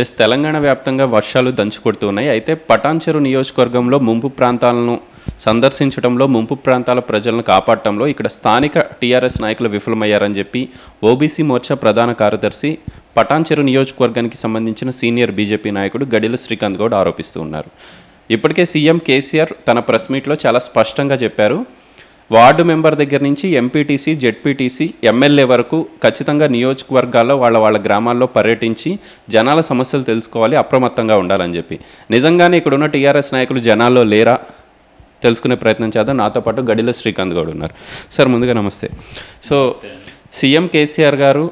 yes Telangana వ్యాప్తంగా వర్షాలు దంచుకొడుతున్నాయి అయితే పటాన్చెరు నియోజకవర్గంలో ముంపు ప్రాంతాలను సందర్శించడంలో ముంపు ప్రాంతాల ప్రజలను కాపాడటంలో ఇక్కడ స్థానిక టీఆర్ఎస్ నాయకులు విఫలమయ్యారని చెప్పి ఓబీసీ మోర్చా ప్రధాన కార్యదర్శి పటాన్చెరు నియోజకవర్గానికి సంబంధించిన సీనియర్ బీజేపీ నాయకుడు గడిల శ్రీకాంత్ గౌడ్ ఆరోపిస్తూ ఉన్నారు ఇప్పటికే సీఎం కేసీఆర్ తన ప్రెస్ మీట్లో చాలా స్పష్టంగా చెప్పారు వార్డు మెంబర్ దగ్గర నుంచి ఎంపీటీసీ జెడ్పీటీసీ ఎమ్మెల్యే వరకు ఖచ్చితంగా నియోజకవర్గాల్లో వాళ్ళ వాళ్ళ గ్రామాల్లో పర్యటించి జనాల సమస్యలు తెలుసుకోవాలి అప్రమత్తంగా ఉండాలని చెప్పి నిజంగానే ఇక్కడ ఉన్న టీఆర్ఎస్ నాయకులు జనాల్లో లేరా తెలుసుకునే ప్రయత్నం చేద్దాం నాతో పాటు గడిల శ్రీకాంత్ గౌడ్ ఉన్నారు సార్ ముందుగా నమస్తే సో సీఎం కేసీఆర్ గారు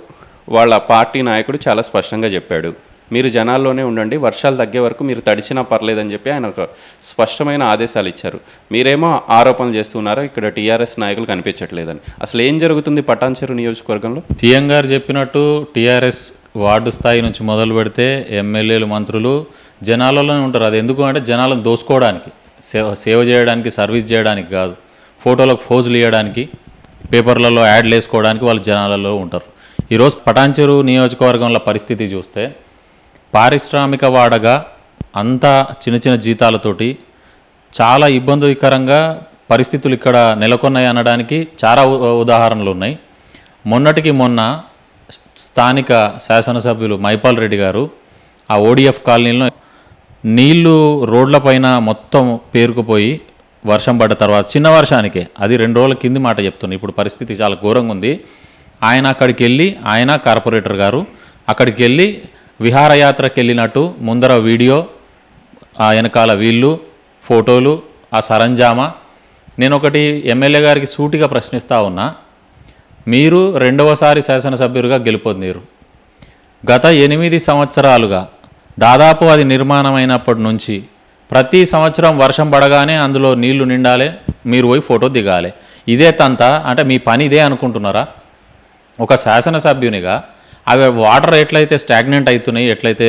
వాళ్ళ పార్టీ నాయకుడు చాలా స్పష్టంగా చెప్పాడు మీరు జనాల్లోనే ఉండండి వర్షాలు తగ్గే వరకు మీరు తడిచినా పర్లేదని చెప్పి ఆయన ఒక స్పష్టమైన ఆదేశాలు ఇచ్చారు మీరేమో ఆరోపణలు చేస్తున్నారో ఇక్కడ టీఆర్ఎస్ నాయకులు కనిపించట్లేదని అసలు ఏం జరుగుతుంది పటాన్చెరు నియోజకవర్గంలో సీఎం గారు చెప్పినట్టు టీఆర్ఎస్ వార్డు స్థాయి నుంచి మొదలు పెడితే ఎమ్మెల్యేలు మంత్రులు జనాలలోనే ఉంటారు అది ఎందుకు అంటే జనాలను దోసుకోవడానికి సేవ సేవ చేయడానికి సర్వీస్ చేయడానికి కాదు ఫోటోలకు ఫోజులు ఇవ్వడానికి పేపర్లలో యాడ్లు వేసుకోవడానికి వాళ్ళు జనాలలో ఉంటారు ఈరోజు పటాన్చెరు నియోజకవర్గంలో పరిస్థితి చూస్తే పారిశ్రామిక వాడగా అంతా చిన్న చిన్న జీతాలతోటి చాలా ఇబ్బందికరంగా పరిస్థితులు ఇక్కడ నెలకొన్నాయి అనడానికి చాలా ఉదాహరణలు ఉన్నాయి మొన్నటికి మొన్న స్థానిక శాసనసభ్యులు మైపాల్ రెడ్డి గారు ఆ ఓడిఎఫ్ కాలనీలో నీళ్లు రోడ్లపైన మొత్తం పేరుకుపోయి వర్షం పడ్డ తర్వాత చిన్న వర్షానికే అది రెండు రోజుల కింది మాట చెప్తున్నాను ఇప్పుడు పరిస్థితి చాలా ఘోరంగా ఉంది ఆయన అక్కడికి వెళ్ళి ఆయన కార్పొరేటర్ గారు అక్కడికి వెళ్ళి విహారయాత్రకు వెళ్ళినట్టు ముందర వీడియో ఆ వెనకాల వీళ్ళు ఫోటోలు ఆ సరంజామా నేను ఒకటి ఎమ్మెల్యే గారికి సూటిగా ప్రశ్నిస్తూ ఉన్నా మీరు రెండవసారి శాసనసభ్యులుగా గెలుపొందిరు గత ఎనిమిది సంవత్సరాలుగా దాదాపు అది నిర్మాణమైనప్పటి నుంచి ప్రతి సంవత్సరం వర్షం పడగానే అందులో నీళ్లు నిండాలి మీరు పోయి ఫోటో దిగాలి ఇదే తంత అంటే మీ పని ఇదే అనుకుంటున్నారా ఒక శాసనసభ్యునిగా అవి వాటర్ ఎట్లయితే స్టాగ్నెంట్ అవుతున్నాయి ఎట్లయితే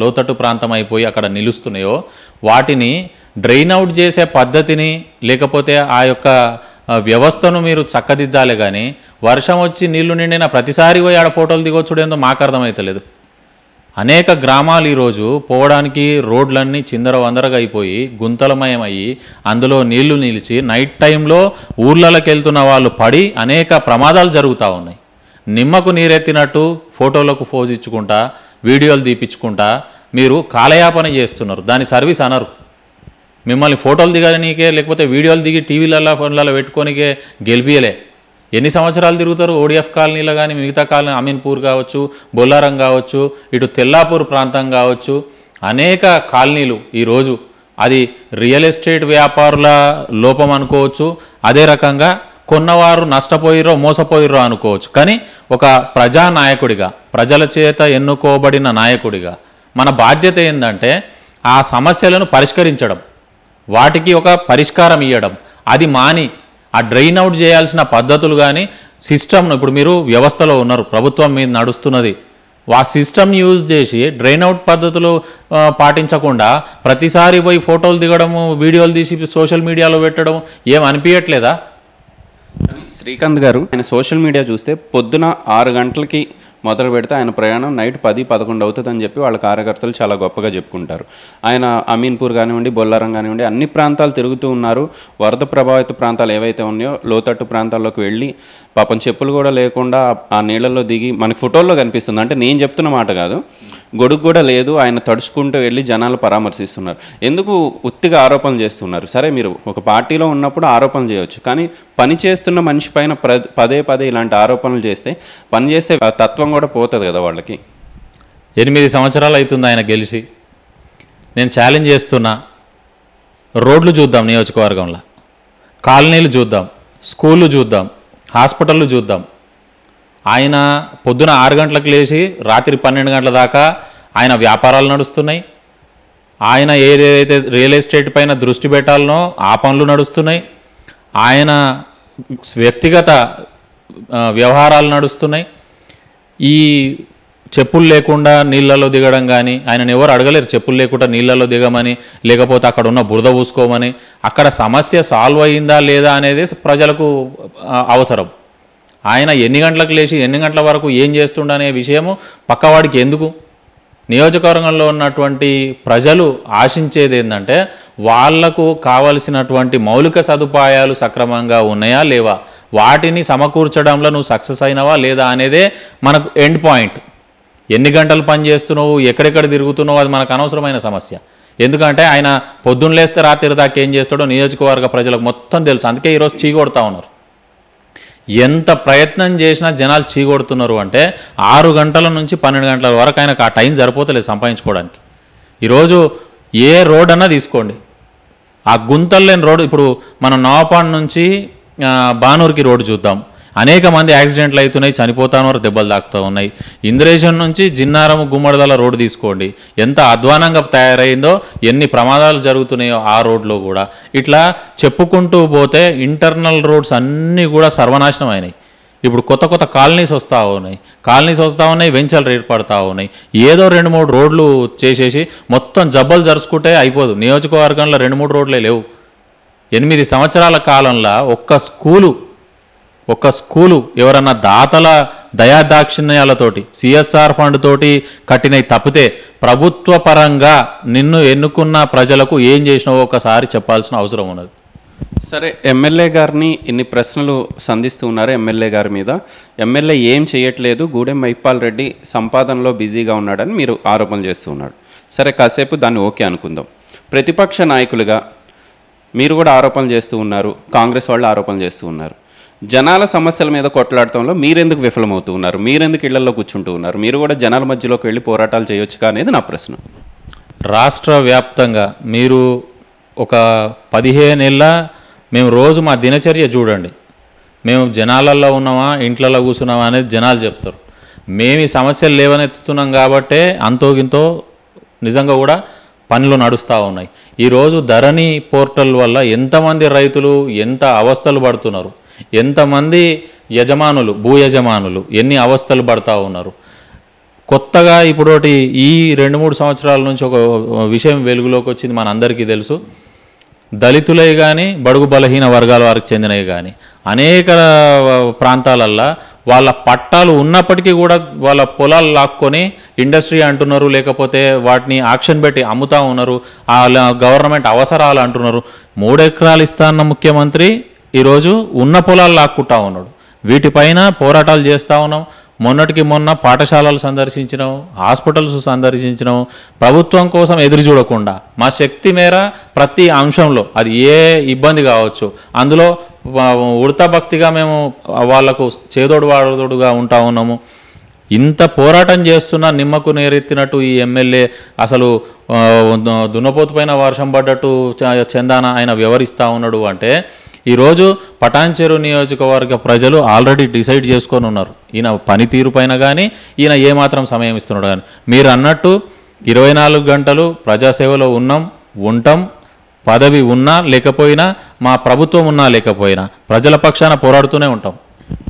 లోతట్టు ప్రాంతం అయిపోయి అక్కడ నిలుస్తున్నాయో వాటిని డ్రైన్ అవుట్ చేసే పద్ధతిని లేకపోతే ఆ యొక్క వ్యవస్థను మీరు చక్కదిద్దాలి కానీ వర్షం వచ్చి నీళ్లు నిండిన ప్రతిసారి పోయి ఆడ ఫోటోలు దిగొచ్చుడేందో మాకు అర్థమవుతలేదు అనేక గ్రామాలు ఈరోజు పోవడానికి రోడ్లన్నీ చిందర వందరగా అయిపోయి గుంతలమయం అయ్యి అందులో నీళ్లు నిలిచి నైట్ టైంలో ఊర్లలోకి వెళ్తున్న వాళ్ళు పడి అనేక ప్రమాదాలు జరుగుతూ ఉన్నాయి నిమ్మకు నీరెత్తినట్టు ఫోటోలకు ఫోజ్ ఇచ్చుకుంటా వీడియోలు తీపించుకుంటా మీరు కాలయాపన చేస్తున్నారు దాని సర్వీస్ అనరు మిమ్మల్ని ఫోటోలు దిగనీకే లేకపోతే వీడియోలు దిగి టీవీలలో ఫోన్లలో పెట్టుకోనికే గెలిపియలే ఎన్ని సంవత్సరాలు తిరుగుతారు ఓడిఎఫ్ కాలనీలో కానీ మిగతా కాలనీ అమీన్పూర్ కావచ్చు బొల్లారం కావచ్చు ఇటు తెల్లాపూర్ ప్రాంతం కావచ్చు అనేక కాలనీలు ఈరోజు అది రియల్ ఎస్టేట్ వ్యాపారుల లోపం అనుకోవచ్చు అదే రకంగా కొన్నవారు నష్టపోయిరో మోసపోయిరో అనుకోవచ్చు కానీ ఒక ప్రజానాయకుడిగా ప్రజల చేత ఎన్నుకోబడిన నాయకుడిగా మన బాధ్యత ఏంటంటే ఆ సమస్యలను పరిష్కరించడం వాటికి ఒక పరిష్కారం ఇవ్వడం అది మాని ఆ డ్రైన్ అవుట్ చేయాల్సిన పద్ధతులు కానీ సిస్టమ్ను ఇప్పుడు మీరు వ్యవస్థలో ఉన్నారు ప్రభుత్వం మీద నడుస్తున్నది ఆ సిస్టమ్ యూజ్ చేసి డ్రైన్ అవుట్ పద్ధతులు పాటించకుండా ప్రతిసారి పోయి ఫోటోలు దిగడము వీడియోలు తీసి సోషల్ మీడియాలో పెట్టడం ఏం అనిపించట్లేదా శ్రీకాంత్ గారు ఆయన సోషల్ మీడియా చూస్తే పొద్దున ఆరు గంటలకి మొదలు పెడితే ఆయన ప్రయాణం నైట్ పది పదకొండు అవుతుందని చెప్పి వాళ్ళ కార్యకర్తలు చాలా గొప్పగా చెప్పుకుంటారు ఆయన అమీన్పూర్ కానివ్వండి బొల్లారం కానివ్వండి అన్ని ప్రాంతాలు తిరుగుతూ ఉన్నారు వరద ప్రభావిత ప్రాంతాలు ఏవైతే ఉన్నాయో లోతట్టు ప్రాంతాల్లోకి వెళ్ళి పాపం చెప్పులు కూడా లేకుండా ఆ నీళ్ళల్లో దిగి మనకి ఫోటోల్లో కనిపిస్తుంది అంటే నేను చెప్తున్న మాట కాదు గొడుగు కూడా లేదు ఆయన తడుచుకుంటూ వెళ్ళి జనాలు పరామర్శిస్తున్నారు ఎందుకు ఉత్తిగా ఆరోపణలు చేస్తున్నారు సరే మీరు ఒక పార్టీలో ఉన్నప్పుడు ఆరోపణలు చేయవచ్చు కానీ పని చేస్తున్న మనిషి పైన పదే పదే ఇలాంటి ఆరోపణలు చేస్తే పని చేస్తే తత్వం కూడా పోతుంది కదా వాళ్ళకి ఎనిమిది సంవత్సరాలు అవుతుంది ఆయన గెలిచి నేను ఛాలెంజ్ చేస్తున్నా రోడ్లు చూద్దాం నియోజకవర్గంలో కాలనీలు చూద్దాం స్కూళ్ళు చూద్దాం హాస్పిటల్లో చూద్దాం ఆయన పొద్దున ఆరు గంటలకు లేచి రాత్రి పన్నెండు గంటల దాకా ఆయన వ్యాపారాలు నడుస్తున్నాయి ఆయన ఏదైతే రియల్ ఎస్టేట్ పైన దృష్టి పెట్టాలనో ఆ పనులు నడుస్తున్నాయి ఆయన వ్యక్తిగత వ్యవహారాలు నడుస్తున్నాయి ఈ చెప్పులు లేకుండా నీళ్ళలో దిగడం కానీ ఆయనను ఎవరు అడగలేరు చెప్పులు లేకుండా నీళ్ళలో దిగమని లేకపోతే అక్కడ ఉన్న బురద పూసుకోమని అక్కడ సమస్య సాల్వ్ అయిందా లేదా అనేది ప్రజలకు అవసరం ఆయన ఎన్ని గంటలకు లేచి ఎన్ని గంటల వరకు ఏం చేస్తుండనే విషయము పక్కవాడికి ఎందుకు నియోజకవర్గంలో ఉన్నటువంటి ప్రజలు ఆశించేది ఏంటంటే వాళ్లకు కావలసినటువంటి మౌలిక సదుపాయాలు సక్రమంగా ఉన్నాయా లేవా వాటిని సమకూర్చడంలో నువ్వు సక్సెస్ అయినవా లేదా అనేదే మనకు ఎండ్ పాయింట్ ఎన్ని గంటలు పని చేస్తున్నావు ఎక్కడెక్కడ తిరుగుతున్నావు అది మనకు అనవసరమైన సమస్య ఎందుకంటే ఆయన పొద్దున్న లేస్తే రాత్రి దాకా ఏం చేస్తాడో నియోజకవర్గ ప్రజలకు మొత్తం తెలుసు అందుకే ఈరోజు చీకొడతా ఉన్నారు ఎంత ప్రయత్నం చేసినా జనాలు చీకొడుతున్నారు అంటే ఆరు గంటల నుంచి పన్నెండు గంటల వరకు ఆయనకు ఆ టైం సరిపోతలేదు సంపాదించుకోవడానికి ఈరోజు ఏ రోడ్ అన్నా తీసుకోండి ఆ గుంతలు లేని రోడ్డు ఇప్పుడు మనం నవాపాడు నుంచి బానూరుకి రోడ్డు చూద్దాం అనేక మంది యాక్సిడెంట్లు అవుతున్నాయి చనిపోతాను వారు దెబ్బలు తాకుతూ ఉన్నాయి ఇంద్రేశం నుంచి జిన్నారం గుమ్మడిదల రోడ్డు తీసుకోండి ఎంత అధ్వానంగా తయారైందో ఎన్ని ప్రమాదాలు జరుగుతున్నాయో ఆ రోడ్లో కూడా ఇట్లా చెప్పుకుంటూ పోతే ఇంటర్నల్ రోడ్స్ అన్నీ కూడా సర్వనాశనం అయినాయి ఇప్పుడు కొత్త కొత్త కాలనీస్ వస్తూ ఉన్నాయి కాలనీస్ వస్తూ ఉన్నాయి వెంచర్లు ఏర్పడుతూ ఉన్నాయి ఏదో రెండు మూడు రోడ్లు చేసేసి మొత్తం జబ్బలు జరుచుకుంటే అయిపోదు నియోజకవర్గంలో రెండు మూడు రోడ్లే లేవు ఎనిమిది సంవత్సరాల కాలంలో ఒక్క స్కూలు ఒక స్కూలు ఎవరన్నా దాతల దయాదాక్షిణ్యాలతోటి సిఎస్ఆర్ ఫండ్ తోటి కట్టినవి తప్పితే ప్రభుత్వ పరంగా నిన్ను ఎన్నుకున్న ప్రజలకు ఏం చేసినావో ఒకసారి చెప్పాల్సిన అవసరం ఉన్నది సరే ఎమ్మెల్యే గారిని ఇన్ని ప్రశ్నలు సంధిస్తూ ఉన్నారు ఎమ్మెల్యే గారి మీద ఎమ్మెల్యే ఏం చేయట్లేదు గూడెం మైపాల్ రెడ్డి సంపాదనలో బిజీగా ఉన్నాడని మీరు ఆరోపణలు చేస్తూ ఉన్నాడు సరే కాసేపు దాన్ని ఓకే అనుకుందాం ప్రతిపక్ష నాయకులుగా మీరు కూడా ఆరోపణలు చేస్తూ ఉన్నారు కాంగ్రెస్ వాళ్ళు ఆరోపణలు చేస్తూ ఉన్నారు జనాల సమస్యల మీద కొట్లాడటంలో మీరెందుకు విఫలమవుతూ ఉన్నారు మీరెందుకు ఇళ్లలో కూర్చుంటూ ఉన్నారు మీరు కూడా జనాల మధ్యలోకి వెళ్ళి పోరాటాలు చేయొచ్చుగా అనేది నా ప్రశ్న రాష్ట్ర వ్యాప్తంగా మీరు ఒక పదిహేను ఏళ్ళ మేము రోజు మా దినచర్య చూడండి మేము జనాలల్లో ఉన్నామా ఇంట్లలో కూర్చున్నామా అనేది జనాలు చెప్తారు మేము ఈ సమస్యలు లేవనెత్తుతున్నాం కాబట్టే అంతోగింతో నిజంగా కూడా పనులు నడుస్తూ ఉన్నాయి ఈరోజు ధరణి పోర్టల్ వల్ల ఎంతమంది రైతులు ఎంత అవస్థలు పడుతున్నారు ఎంతమంది యజమానులు భూ యజమానులు ఎన్ని అవస్థలు పడతా ఉన్నారు కొత్తగా ఇప్పుడోటి ఈ రెండు మూడు సంవత్సరాల నుంచి ఒక విషయం వెలుగులోకి వచ్చింది మన అందరికీ తెలుసు దళితులై కానీ బడుగు బలహీన వర్గాల వారికి చెందినవి కానీ అనేక ప్రాంతాలల్లో వాళ్ళ పట్టాలు ఉన్నప్పటికీ కూడా వాళ్ళ పొలాలు లాక్కొని ఇండస్ట్రీ అంటున్నారు లేకపోతే వాటిని ఆక్షన్ పెట్టి అమ్ముతా ఉన్నారు వాళ్ళ గవర్నమెంట్ అవసరాలు అంటున్నారు మూడెకరాలు ఇస్తాన్న ముఖ్యమంత్రి ఈరోజు ఉన్న పొలాలు లాక్కుంటా ఉన్నాడు వీటిపైన పోరాటాలు చేస్తూ ఉన్నాం మొన్నటికి మొన్న పాఠశాలలు సందర్శించడం హాస్పిటల్స్ సందర్శించడం ప్రభుత్వం కోసం ఎదురు చూడకుండా మా శక్తి మేర ప్రతి అంశంలో అది ఏ ఇబ్బంది కావచ్చు అందులో ఉడత భక్తిగా మేము వాళ్లకు చేదోడు వాడోడుగా ఉంటా ఉన్నాము ఇంత పోరాటం చేస్తున్నా నిమ్మకు నేరెత్తినట్టు ఈ ఎమ్మెల్యే అసలు దున్నపోతు పైన వర్షం పడ్డట్టు చందాన ఆయన వివరిస్తూ ఉన్నాడు అంటే ఈరోజు పటాన్చెరు నియోజకవర్గ ప్రజలు ఆల్రెడీ డిసైడ్ చేసుకొని ఉన్నారు ఈయన పనితీరు పైన కానీ ఈయన ఏమాత్రం సమయం ఇస్తున్నాడు కానీ మీరు అన్నట్టు ఇరవై నాలుగు గంటలు ప్రజాసేవలో ఉన్నాం ఉంటాం పదవి ఉన్నా లేకపోయినా మా ప్రభుత్వం ఉన్నా లేకపోయినా ప్రజల పక్షాన పోరాడుతూనే ఉంటాం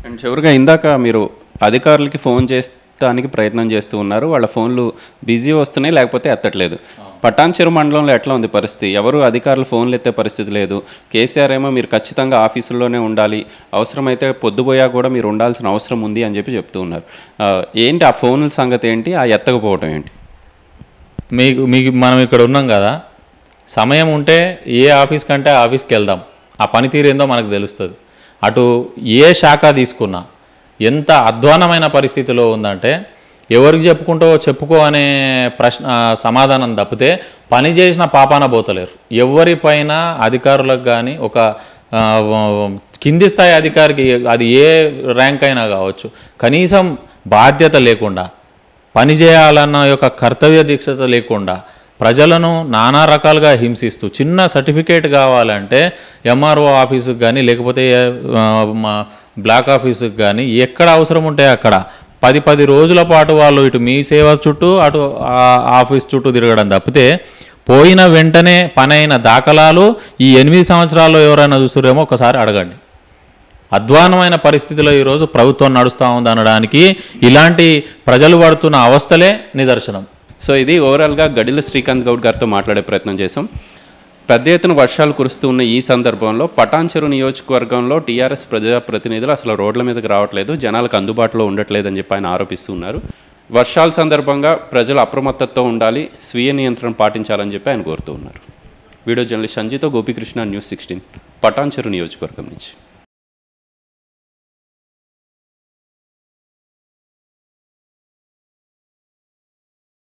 అండ్ చివరిగా ఇందాక మీరు అధికారులకి ఫోన్ చేస్తే ఎత్తడానికి ప్రయత్నం చేస్తూ ఉన్నారు వాళ్ళ ఫోన్లు బిజీ వస్తున్నాయి లేకపోతే ఎత్తట్లేదు పటాన్చెరు మండలంలో ఎట్లా ఉంది పరిస్థితి ఎవరు అధికారులు ఫోన్లు ఎత్తే పరిస్థితి లేదు కేసీఆర్ ఏమో మీరు ఖచ్చితంగా ఆఫీసుల్లోనే ఉండాలి అవసరమైతే పొద్దుపోయా కూడా మీరు ఉండాల్సిన అవసరం ఉంది అని చెప్పి చెప్తూ ఉన్నారు ఏంటి ఆ ఫోన్ల సంగతి ఏంటి ఆ ఎత్తకపోవటం ఏంటి మీకు మీకు మనం ఇక్కడ ఉన్నాం కదా సమయం ఉంటే ఏ ఆఫీస్ కంటే ఆఫీస్కి వెళ్దాం ఆ పనితీరు ఏందో మనకు తెలుస్తుంది అటు ఏ శాఖ తీసుకున్నా ఎంత అధ్వానమైన పరిస్థితిలో ఉందంటే ఎవరికి చెప్పుకుంటావో చెప్పుకో అనే ప్రశ్న సమాధానం తప్పితే పని చేసిన పాపాన పోతలేరు ఎవరిపైన అధికారులకు కానీ ఒక కింది స్థాయి అధికారికి అది ఏ ర్యాంక్ అయినా కావచ్చు కనీసం బాధ్యత లేకుండా పని చేయాలన్న యొక్క కర్తవ్య దీక్షత లేకుండా ప్రజలను నానా రకాలుగా హింసిస్తూ చిన్న సర్టిఫికేట్ కావాలంటే ఎంఆర్ఓ ఆఫీసుకు కానీ లేకపోతే బ్లాక్ ఆఫీసుకు కానీ ఎక్కడ అవసరం ఉంటే అక్కడ పది పది రోజుల పాటు వాళ్ళు ఇటు మీ సేవ చుట్టూ అటు ఆఫీస్ చుట్టూ తిరగడం తప్పితే పోయిన వెంటనే పనైన దాఖలాలు ఈ ఎనిమిది సంవత్సరాల్లో ఎవరైనా చూస్తురేమో ఒకసారి అడగండి అధ్వానమైన పరిస్థితిలో ఈరోజు ప్రభుత్వం నడుస్తూ ఉందనడానికి ఇలాంటి ప్రజలు పడుతున్న అవస్థలే నిదర్శనం సో ఇది ఓవరాల్గా గడిల శ్రీకాంత్ గౌడ్ గారితో మాట్లాడే ప్రయత్నం చేశాం పెద్ద ఎత్తున వర్షాలు కురుస్తూ ఉన్న ఈ సందర్భంలో పటాన్చెరు నియోజకవర్గంలో టీఆర్ఎస్ ప్రజాప్రతినిధులు అసలు రోడ్ల మీదకి రావట్లేదు జనాలకు అందుబాటులో ఉండట్లేదని చెప్పి ఆయన ఆరోపిస్తున్నారు వర్షాల సందర్భంగా ప్రజలు అప్రమత్తతో ఉండాలి స్వీయ నియంత్రణ పాటించాలని చెప్పి ఆయన కోరుతూ ఉన్నారు వీడియో జర్నలిస్ట్ సంజీతో గోపీకృష్ణ న్యూస్ సిక్స్టీన్ పటాన్చెరు నియోజకవర్గం నుంచి